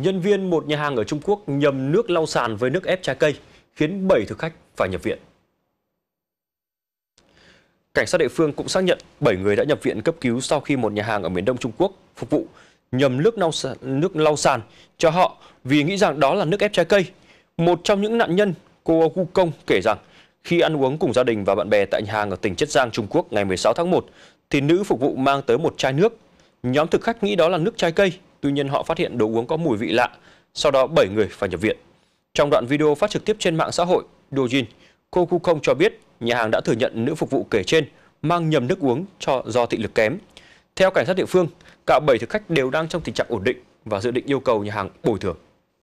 Nhân viên một nhà hàng ở Trung Quốc nhầm nước lau sàn với nước ép trái cây, khiến 7 thực khách phải nhập viện. Cảnh sát địa phương cũng xác nhận 7 người đã nhập viện cấp cứu sau khi một nhà hàng ở miền đông Trung Quốc phục vụ nhầm nước lau sàn, nước lau sàn cho họ vì nghĩ rằng đó là nước ép trái cây. Một trong những nạn nhân, cô Gu Công kể rằng khi ăn uống cùng gia đình và bạn bè tại nhà hàng ở tỉnh Chiết Giang, Trung Quốc ngày 16 tháng 1, thì nữ phục vụ mang tới một chai nước. Nhóm thực khách nghĩ đó là nước trái cây Tuy nhiên họ phát hiện đồ uống có mùi vị lạ, sau đó 7 người phải nhập viện. Trong đoạn video phát trực tiếp trên mạng xã hội, Dojin, cô Ku kong cho biết nhà hàng đã thừa nhận nữ phục vụ kể trên mang nhầm nước uống cho do thị lực kém. Theo cảnh sát địa phương, cả 7 thực khách đều đang trong tình trạng ổn định và dự định yêu cầu nhà hàng bồi thường.